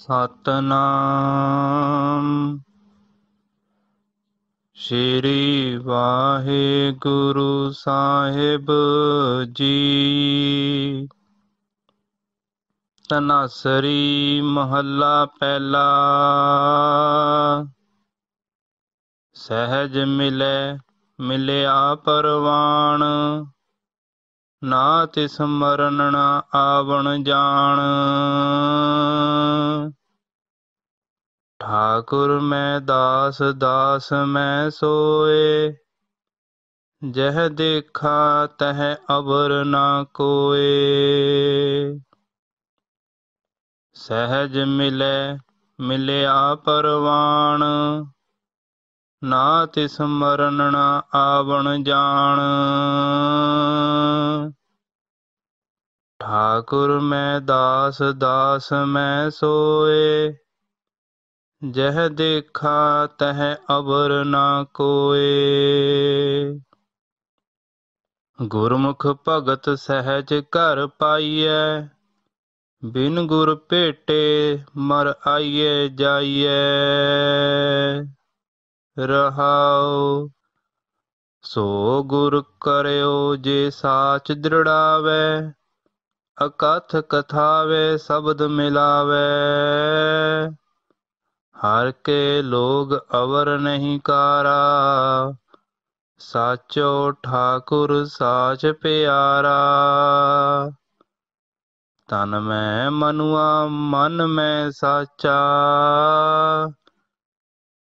ਸਤਨਾਮ ਸ੍ਰੀ ਵਾਹਿਗੁਰੂ ਸਾਹਿਬ ਜੀ ਤਨਸਰੀ ਮਹੱਲਾ ਪਹਿਲਾ ਸਹਿਜ ਮਿਲੇ ਮਿਲਿਆ ਪਰਵਾਣ ਨਾ ਤਿਸ ਨਾ ਆਵਣ ਜਾਣ ਠਾਕੁਰ ਮੈਂ ਦਾਸ ਦਾਸ ਮੈਂ ਸੋਏ ਜਹ ਦੇਖਾ ਤਹ ਅਵਰ ਨਾ ਕੋਏ ਸਹਿਜ ਮਿਲੇ ਮਿਲਿਆ ਪਰਵਾਣ ਨਾ ਤਿਸ ਮਰਨ ਨਾ ਆਵਣ ਜਾਣ ਠਾਕੁਰ ਮੈਂ ਦਾਸ ਦਾਸ ਮੈਂ ਸੋਏ ਜਹ ਦੇਖਾ ਤਹ ਅਵਰ ਨਾ ਕੋਏ ਗੁਰਮੁਖ ਭਗਤ ਸਹਿਜ ਘਰ ਪਾਈਐ ਬਿਨ ਗੁਰ ਭੇਟੇ ਮਰ ਆਈਏ ਜਾਈਏ रहाओ सो गुर करो जे साच दृढ़ावे अकथ कथावे शब्द मिलावे हर के लोग अवर नहीं कारा साचो ठाकुर साच प्यारा तन में मनुआ मन में साचा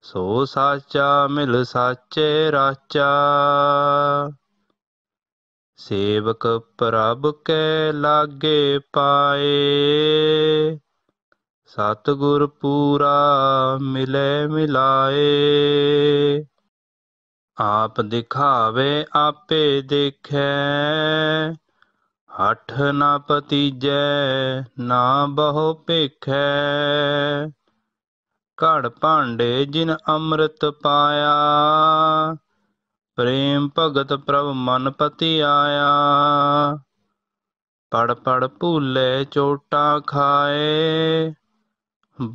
ਸੋ ਸਾਚਾ ਮਿਲ ਸਾਚੇ ਰਾਚਾ ਸੇਵਕ ਪ੍ਰਭ ਕੈ ਲਾਗੇ ਪਾਏ ਸਤਗੁਰ ਪੂਰਾ ਮਿਲੇ ਮਿਲਾਏ ਆਪ ਦਿਖਾਵੇ ਆਪੇ ਦੇਖੈ ਹਠ ਨਾ ਪਤੀਜੈ ਨਾ ਬਹੁ ਭੇਖੈ ਘੜ ਭਾਂਡੇ ਜਿਨ ਅੰਮ੍ਰਿਤ ਪਾਇਆ ਪ੍ਰੇਮ ਭਗਤ ਪ੍ਰਭ ਮਨ ਪਤੀ ਆਇਆ ਪੜ ਪੜ ਭੂਲੇ ਚੋਟਾ ਖਾਏ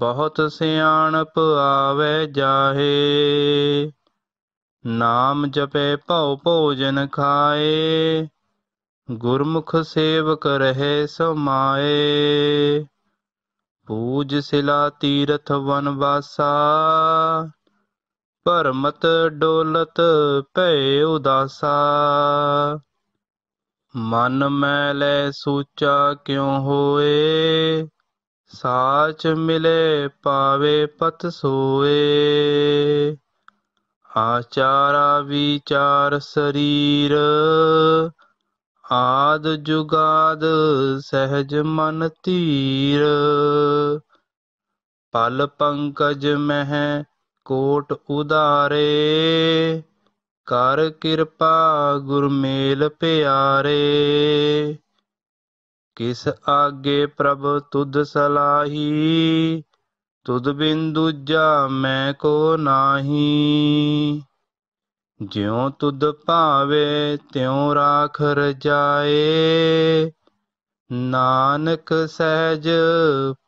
ਬਹੁਤ ਸਿਆਣਪ ਆਵੇ ਜਾਹੇ ਨਾਮ ਜਪੇ ਭਉ ਭੋਜਨ ਖਾਏ ਗੁਰਮੁਖ ਸੇਵਕ ਰਹੇ ਸਮਾਏ ਪੂਜ ਸਿਲਾ ਤੀਰਥ ਵਨਵਾਸਾ ਪਰਮਤ ਡੋਲਤ ਭੈ ਉਦਾਸਾ ਮਨ ਮੈ ਲੈ ਸੂਚਾ ਕਿਉ ਹੋਏ ਸਾਚ ਮਿਲੇ ਪਾਵੇ ਪਤ ਸੋਏ ਆਚਾਰਾ ਵਿਚਾਰ ਸਰੀਰ ਆਦ ਜੁਗਾਦ ਸਹਿਜ ਮਨ ਤੀਰ ਪਲ ਪੰਕਜ ਮਹਿ ਕੋਟ ਉਦਾਰੇ ਕਰ ਕਿਰਪਾ ਗੁਰਮੇਲ ਪਿਆਰੇ ਕਿਸ ਆਗੇ ਪ੍ਰਭ ਤੁਧ ਸਲਾਹੀ ਤੁਧ ਬਿਨ ਦੂਜਾ ਮੈਂ ਕੋ ਨਾਹੀ ਜਿਉ ਤੁਧ ਭਾਵੇ ਤਿਉ ਰਾਖ ਰਜਾਏ ਨਾਨਕ ਸਹਿਜ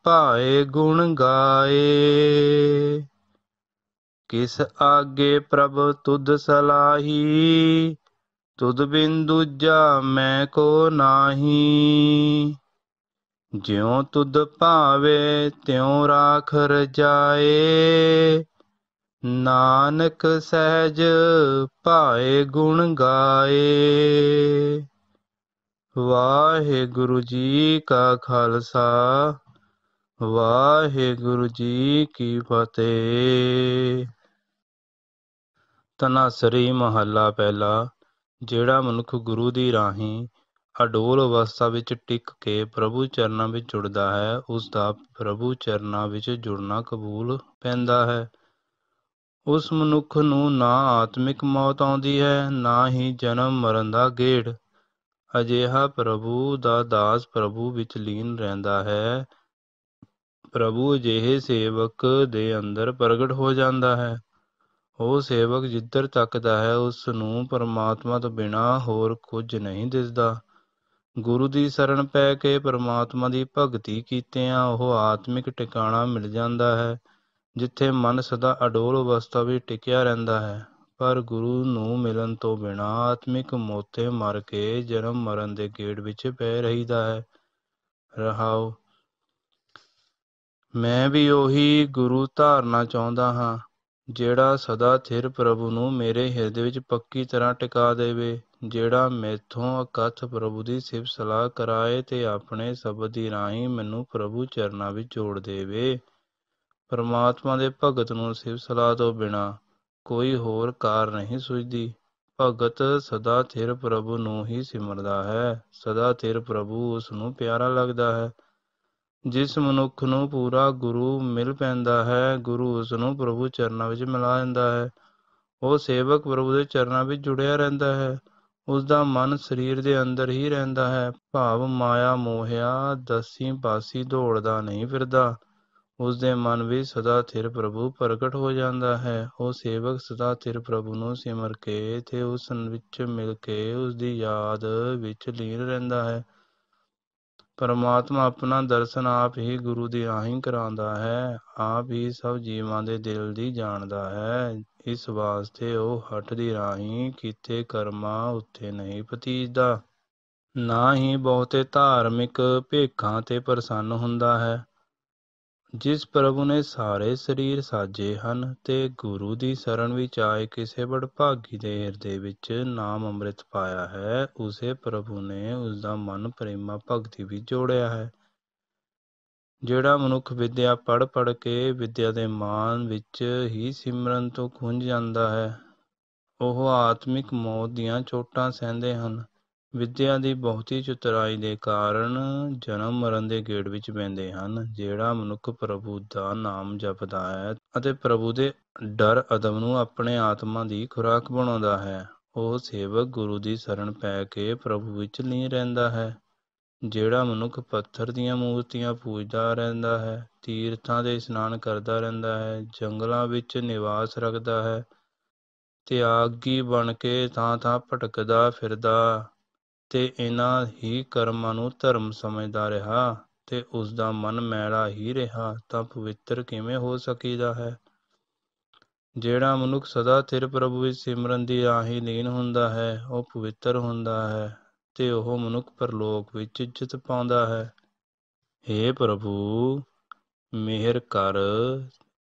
ਭਾਏ ਗੁਣ ਗਾਏ ਕਿਸ ਆਗੇ ਪ੍ਰਭ ਤੁਧ ਸਲਾਹੀ ਤੁਧ ਬਿਨ ਦੂਜਾ ਮੈਂ ਕੋ ਨਾਹੀ ਜਿਉ ਤੁਧ ਭਾਵੇ ਤਿਉ ਰਾਖ ਰਜਾਏ ਨਾਨਕ ਸਹਿਜ ਭਾਏ ਗੁਣ ਗਾਏ ਵਾਹਿਗੁਰੂ ਜੀ ਕਾ ਖਾਲਸਾ ਵਾਹਿਗੁਰੂ ਜੀ ਕੀ ਫਤਿਹ ਤਨਾਸਰੀ ਮਹੱਲਾ ਪਹਿਲਾ ਜਿਹੜਾ ਮਨੁੱਖ ਗੁਰੂ ਦੀ ਰਾਹੀਂ ਅਡੋਲ ਅਵਸਥਾ ਵਿੱਚ ਟਿਕ ਕੇ ਪ੍ਰਭੂ ਚਰਨਾਂ ਵਿੱਚ ਜੁੜਦਾ ਹੈ ਉਸ ਦਾ ਪ੍ਰਭੂ ਚਰਨਾਂ ਵਿੱਚ ਜੁੜਨਾ ਕਬੂਲ ਪੈਂਦਾ ਹੈ ਉਸ ਮਨੁੱਖ ਨੂੰ ਨਾ ਆਤਮਿਕ ਮੌਤ ਆਉਂਦੀ ਹੈ ਨਾ ਹੀ ਜਨਮ ਮਰਨ ਦਾ ਗੇੜ ਅਜਿਹਾ ਪ੍ਰਭੂ ਦਾ ਦਾਸ ਪ੍ਰਭੂ ਵਿੱਚ ਲੀਨ ਰਹਿੰਦਾ ਹੈ ਪ੍ਰਭੂ ਅਜਿਹੇ ਸੇਵਕ ਦੇ ਅੰਦਰ ਪ੍ਰਗਟ ਹੋ ਜਾਂਦਾ ਹੈ ਉਹ ਸੇਵਕ ਜਿੱਧਰ ਤੱਕਦਾ ਹੈ ਉਸ ਨੂੰ ਪਰਮਾਤਮਾ ਤੋਂ ਬਿਨਾ ਹੋਰ ਕੁਝ ਨਹੀਂ ਦਿਸਦਾ ਗੁਰੂ ਦੀ ਸ਼ਰਨ ਪੈ ਕੇ ਪਰਮਾਤਮਾ ਦੀ ਭਗਤੀ ਕੀਤਿਆਂ ਉਹ ਆਤਮਿਕ ਟਿਕਾਣਾ ਮਿਲ ਜਾਂਦਾ ਹੈ ਜਿੱਥੇ ਮਨ ਸਦਾ ਅਡੋਲ ਅਵਸਥਾ ਵਿੱਚ ਟਿਕਿਆ ਰਹਿੰਦਾ ਹੈ ਪਰ ਗੁਰੂ ਨੂੰ ਮਿਲਣ ਤੋਂ ਬਿਨਾਂ ਆਤਮਿਕ ਮੋਤੇ ਮਰ ਕੇ ਜਨਮ ਮਰਨ ਦੇ ਗੇੜ ਵਿੱਚ ਪੈ ਰਹੀਦਾ ਹੈ ਰਹਾਉ ਮੈਂ ਵੀ ਉਹੀ ਗੁਰੂ ਧਾਰਨਾ ਚਾਹੁੰਦਾ ਹਾਂ ਜਿਹੜਾ ਸਦਾ ਥਿਰ ਪ੍ਰਭੂ ਨੂੰ ਮੇਰੇ ਹਿਰਦੇ ਵਿੱਚ ਪੱਕੀ ਤਰ੍ਹਾਂ ਟਿਕਾ ਦੇਵੇ ਜਿਹੜਾ ਮੈਥੋਂ ਅਕਥ ਪ੍ਰਭੂ ਦੀ ਸਿਫਤ ਸਲਾਹ ਕਰਾਏ ਤੇ ਆਪਣੇ ਸ਼ਬਦ ਦੀ ਰਾਹੀਂ ਮੈਨੂੰ ਪ੍ਰਭੂ ਚਰਨਾਂ ਵਿੱਚ ਜੋੜ ਦੇਵੇ ਪਰਮਾਤਮਾ ਦੇ ਭਗਤ ਨੂੰ ਸਿਫਤ ਸਲਾਹ ਤੋਂ ਬਿਨਾ ਕੋਈ ਹੋਰ ਕਾਰ ਨਹੀਂ ਸੁਝਦੀ ਭਗਤ ਸਦਾ ਥਿਰ ਪ੍ਰਭੂ ਨੂੰ ਹੀ ਸਿਮਰਦਾ ਹੈ ਸਦਾ ਥਿਰ ਪ੍ਰਭੂ ਉਸ ਨੂੰ ਪਿਆਰਾ ਲੱਗਦਾ ਹੈ ਜਿਸ ਮਨੁੱਖ ਨੂੰ ਪੂਰਾ ਗੁਰੂ ਮਿਲ ਪੈਂਦਾ ਹੈ ਗੁਰੂ ਉਸ ਨੂੰ ਪ੍ਰਭੂ ਚਰਨਾਂ ਵਿੱਚ ਮਿਲਾ ਦਿੰਦਾ ਹੈ ਉਹ ਸੇਵਕ ਪ੍ਰਭੂ ਦੇ ਚਰਨਾਂ ਵਿੱਚ ਜੁੜਿਆ ਰਹਿੰਦਾ ਹੈ ਉਸ ਦਾ ਮਨ ਸਰੀਰ ਦੇ ਅੰਦਰ ਹੀ ਰਹਿੰਦਾ ਹੈ ਭਾਵ ਮਾਇਆ ਮੋਹਿਆ ਦਸੀ ਬਾਸੀ ਦੌੜਦਾ ਨਹੀਂ ਫਿਰਦਾ ਉਸ ਦੇ ਮਨ ਵਿੱਚ ਸਦਾ ਥਿਰ ਪ੍ਰਭੂ ਪ੍ਰਗਟ ਹੋ ਜਾਂਦਾ ਹੈ ਉਹ ਸੇਵਕ ਸਦਾ ਥਿਰ ਪ੍ਰਭੂ ਨੂੰ ਸਿਮਰ ਕੇ ਤੇ ਉਸ ਵਿੱਚ ਮਿਲ ਕੇ ਉਸ ਦੀ ਯਾਦ ਵਿੱਚ ਲੀਨ ਰਹਿੰਦਾ ਹੈ ਪਰਮਾਤਮਾ ਆਪਣਾ ਦਰਸ਼ਨ ਆਪ ਹੀ ਗੁਰੂ ਦੀ ਆਹੀਂ ਕਰਾਉਂਦਾ ਹੈ ਆਪ ਹੀ ਸਭ ਜੀਵਾਂ ਦੇ ਦਿਲ ਦੀ ਜਾਣਦਾ ਹੈ ਇਸ ਵਾਸਤੇ ਉਹ ਹੱਟ ਦੀ ਰਾਹੀਂ ਕੀਤੇ ਕਰਮਾਂ ਉੱਤੇ ਨਹੀਂ ਪਤੀਜਦਾ ਨਾ ਹੀ ਬਹੁਤੇ ਧਾਰਮਿਕ ਭੇਖਾਂ ਤੇ ਪ੍ਰਸੰਨ ਹੁੰਦਾ ਹੈ ਜਿਸ ਪ੍ਰਭੂ ਨੇ ਸਾਰੇ ਸਰੀਰ ਸਾਜੇ ਹਨ ਤੇ ਗੁਰੂ ਦੀ ਸ਼ਰਨ ਵਿੱਚ ਆਏ ਕਿਸੇ ਭਾਗੀ ਦੇ ਹਿਰਦੇ ਵਿੱਚ ਨਾਮ ਅੰਮ੍ਰਿਤ ਪਾਇਆ ਹੈ ਉਸੇ ਪ੍ਰਭੂ ਨੇ ਉਸ ਦਾ ਮਨ ਪ੍ਰੇਮਾ ਭਗਤੀ ਵਿੱਚ ਜੋੜਿਆ ਹੈ ਜਿਹੜਾ ਮਨੁੱਖ ਵਿਦਿਆ ਪੜ ਪੜ ਕੇ ਵਿਦਿਆ ਦੇ ਮਾਨ ਵਿੱਚ ਹੀ ਸਿਮਰਨ ਤੋਂ ਖੁੰਝ ਜਾਂਦਾ ਹੈ ਉਹ ਆਤਮਿਕ ਮੌਤ ਦੀਆਂ ਚੋਟਾਂ ਸਹਿੰਦੇ ਹਨ ਵਿੱਦਿਆ ਦੀ ਬਹੁਤੀ ਚਤੁਰਾਈ ਦੇ ਕਾਰਨ ਜਨਮ ਮਰਨ ਦੇ ਗੇੜ ਵਿੱਚ ਪੈਂਦੇ ਹਨ ਜਿਹੜਾ ਮਨੁੱਖ ਪ੍ਰਭੂ ਦਾ ਨਾਮ ਜਪਦਾ ਹੈ ਅਤੇ ਪ੍ਰਭੂ ਦੇ ਡਰ ਅਦਮ ਨੂੰ ਆਪਣੇ ਆਤਮਾ ਦੀ ਖੁਰਾਕ ਬਣਾਉਂਦਾ ਹੈ ਉਹ ਸੇਵਕ ਗੁਰੂ ਦੀ ਸ਼ਰਨ ਪੈ ਕੇ ਪ੍ਰਭੂ ਵਿੱਚ ਲੀਨ ਰਹਿੰਦਾ ਹੈ ਜਿਹੜਾ ਮਨੁੱਖ ਪੱਥਰ ਦੀਆਂ ਮੂਰਤੀਆਂ ਪੂਜਦਾ ਰਹਿੰਦਾ ਹੈ ਤੀਰਥਾਂ ਦੇ ਇਸ਼ਨਾਨ ਕਰਦਾ ਰਹਿੰਦਾ ਹੈ ਜੰਗਲਾਂ ਵਿੱਚ ਨਿਵਾਸ ਰੱਖਦਾ ਹੈ ਤਿਆਗੀ ਬਣ ਕੇ ਥਾਂ ਥਾਂ ਭਟਕਦਾ ਫਿਰਦਾ ਤੇ ਇਹਨਾਂ ਹੀ ਕਰਮਾਂ ਨੂੰ ਧਰਮ ਸਮਝਦਾ ਰਿਹਾ ਤੇ ਉਸ ਦਾ ਮਨ ਮੈਲਾ ਹੀ ਰਿਹਾ ਤਾਂ ਪਵਿੱਤਰ ਕਿਵੇਂ ਹੋ ਸਕੀਦਾ ਹੈ ਜਿਹੜਾ ਮਨੁੱਖ ਸਦਾ ਸਿਰ ਪ੍ਰਭੂ ਵਿੱਚ ਸਿਮਰਨ ਦੀ ਆਹੀ ਲੀਨ ਹੁੰਦਾ ਹੈ ਉਹ ਪਵਿੱਤਰ ਹੁੰਦਾ ਹੈ ਤੇ ਉਹ ਮਨੁੱਖ ਪਰਲੋਕ ਵਿੱਚ ਇੱਜ਼ਤ ਪਾਉਂਦਾ ਹੈ हे ਪ੍ਰਭੂ ਮਿਹਰ ਕਰ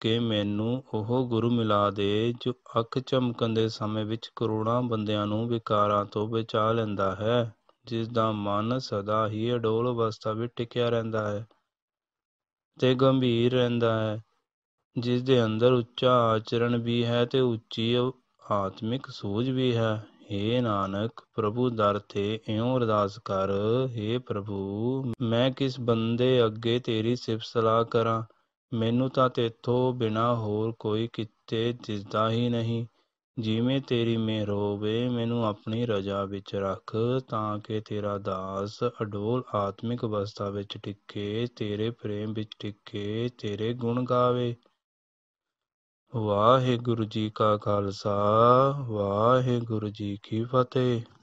ਕਿ ਮੈਨੂੰ ਉਹ ਗੁਰੂ ਮਿਲਾ ਦੇ ਜੋ ਅੱਖ ਚਮਕਣ ਦੇ ਸਮੇਂ ਵਿੱਚ ਕਰੋੜਾਂ ਬੰਦਿਆਂ ਨੂੰ ਵਿਕਾਰਾਂ ਤੋਂ ਬਚਾ ਲੈਂਦਾ ਹੈ ਜਿਸ ਦਾ ਮਨ ਸਦਾ ਹੀ ਅਡੋਲ ਅਵਸਥਾ ਵਿੱਚ ਟਿਕਿਆ ਰਹਿੰਦਾ ਹੈ ਤੇ ਗੰਭੀਰ ਰਹਿੰਦਾ ਹੈ ਜਿਸ ਦੇ ਅੰਦਰ ਉੱਚਾ ਆਚਰਣ ਵੀ ਹੈ ਤੇ ਉੱਚੀ ਆਤਮਿਕ ਸੋਝ ਵੀ ਹੈ हे ਨਾਨਕ ਪ੍ਰਭੂ ਦਰ ਤੇ ਇਉਂ ਅਰਦਾਸ ਕਰ हे ਪ੍ਰਭੂ ਮੈਂ ਕਿਸ ਬੰਦੇ ਅੱਗੇ ਤੇਰੀ ਸਿਫਤ ਸਲਾਹ ਕਰਾਂ ਮੈਨੂੰ ਤਾਂ ਤੇਥੋਂ ਬਿਨਾ ਹੋਰ ਕੋਈ ਕਿਤੇ ਦਿਸਦਾ ਹੀ ਨਹੀਂ ਜਿਵੇਂ ਤੇਰੀ ਮਿਹਰ ਹੋਵੇ ਮੈਨੂੰ ਆਪਣੀ ਰਜ਼ਾ ਵਿੱਚ ਰੱਖ ਤਾਂ ਕਿ ਤੇਰਾ ਦਾਸ ਅਡੋਲ ਆਤਮਿਕ ਅਵਸਥਾ ਵਿੱਚ ਟਿਕੇ ਤੇਰੇ ਪ੍ਰੇਮ ਵਿੱਚ ਟਿਕੇ ਤੇਰੇ ਗੁਣ ਗਾਵੇ ਵਾਹਿਗੁਰੂ ਜੀ ਕਾ ਖਾਲਸਾ ਵਾਹਿਗੁਰੂ ਜੀ ਕੀ ਫਤਿਹ